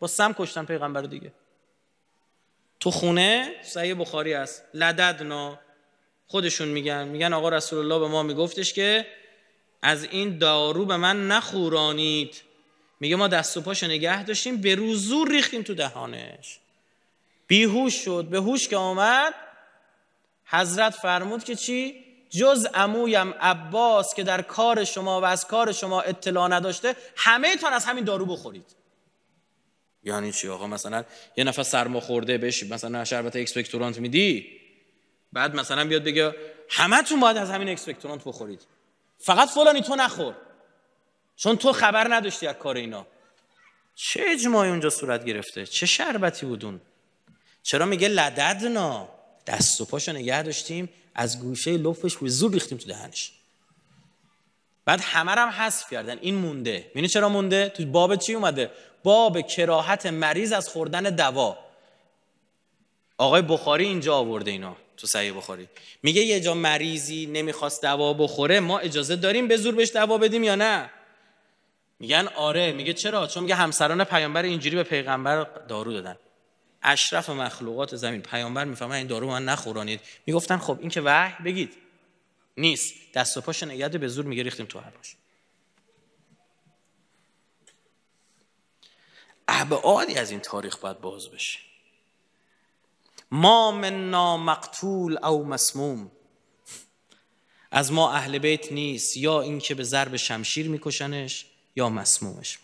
با سم کشتن پیغمبر دیگه تو خونه سعی بخاری است لددنا خودشون میگن میگن آقا رسول الله به ما میگفتش که از این دارو به من نخورانید میگه ما دست و پاشو نگه داشتیم به روزور ریختیم تو دهانش بیهوش شد به هوش که آمد حضرت فرمود که چی جز امویم عباس که در کار شما و از کار شما اطلاع نداشته همه تان از همین دارو بخورید یعنی چی آقا مثلا یه نفر سرما خورده بشی مثلا شربت اکسپکتورانت میدی بعد مثلا بیاد بگه همتون باید از همین اکسپکتورانت بخورید فقط فلانی تو نخور چون تو خبر نداشتی از کار اینا چه اجماعی اونجا صورت گرفته چه شربتی بودون چرا میگه لددنا دست و پاشو نگه داشتیم از گوشه لفش به زور ریختیم تو دهنش بعد همه هم حذف کردن این مونده یعنی چرا مونده تو باب چی اومده باب کراهت مریض از خوردن دوا آقای بخاری اینجا آورده اینا تو صحیح بخاری میگه یه جا مریضی نمیخواست دوا بخوره ما اجازه داریم به زور بهش دوا بدیم یا نه میگن آره میگه چرا چون میگه همسران پیامبر اینجوری به پیغمبر دارو دادن اشرف مخلوقات زمین پیامبر میفهمه این دارو من نخورانید میگفتن خب این که وحی بگید نیست دست و پاش نگهد به زور میگه ریختیم تو هر ابعادی از این تاریخ باید باز بشه ما من مقتول او مسموم از ما اهل بیت نیست یا اینکه به ضرب شمشیر میکشنش یا مسمومش